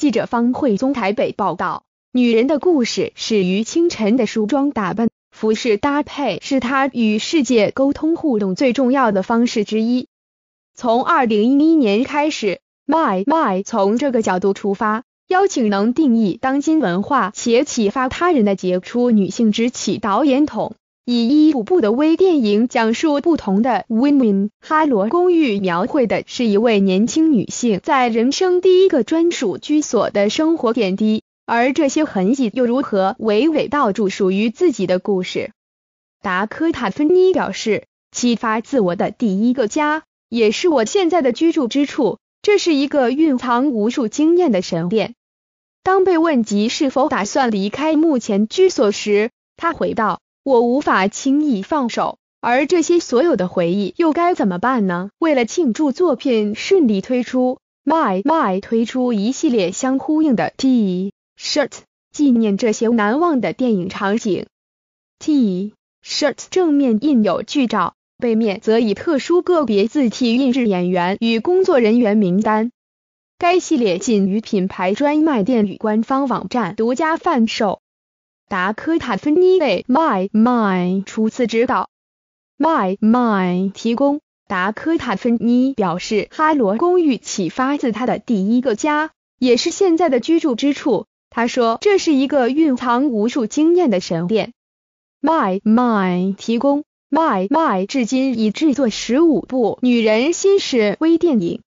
记者方慧宗台北报道：女人的故事始于清晨的梳妆打扮，服饰搭配是她与世界沟通互动最重要的方式之一。从二零一一年开始，My My 从这个角度出发，邀请能定义当今文化且启发他人的杰出女性之起导演筒。以一部部的微电影讲述不同的 women。哈罗公寓描绘的是一位年轻女性在人生第一个专属居所的生活点滴，而这些痕迹又如何娓娓道出属于自己的故事？达科塔·芬妮表示：“启发自我的第一个家，也是我现在的居住之处，这是一个蕴藏无数经验的神殿。”当被问及是否打算离开目前居所时，她回道。我无法轻易放手，而这些所有的回忆又该怎么办呢？为了庆祝作品顺利推出，My My 推出一系列相呼应的 T-shirt，纪念这些难忘的电影场景。T-shirt 正面印有剧照，背面则以特殊个别字体印制演员与工作人员名单。该系列仅于品牌专卖店与官方网站独家贩售。达科塔·芬妮为 My My 初次指导，My My 提供。达科塔·芬妮表示，《哈罗公寓》启发自她的第一个家，也是现在的居住之处。他说，这是一个蕴藏无数经验的神殿。My My 提供，My My 至今已制作十五部《女人心事》微电影。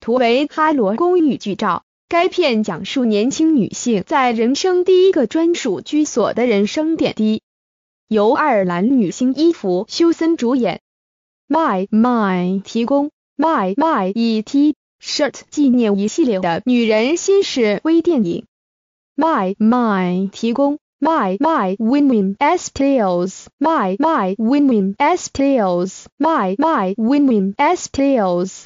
图为《哈罗公寓》剧照。该片讲述年轻女性在人生第一个专属居所的人生点滴，由爱尔兰女星伊芙·休森主演。My My 提供 My My e T Shirt 纪念一系列的《女人心》事微电影。My My 提供 My My Women's Tales My My Women's Tales My My Women's Tales。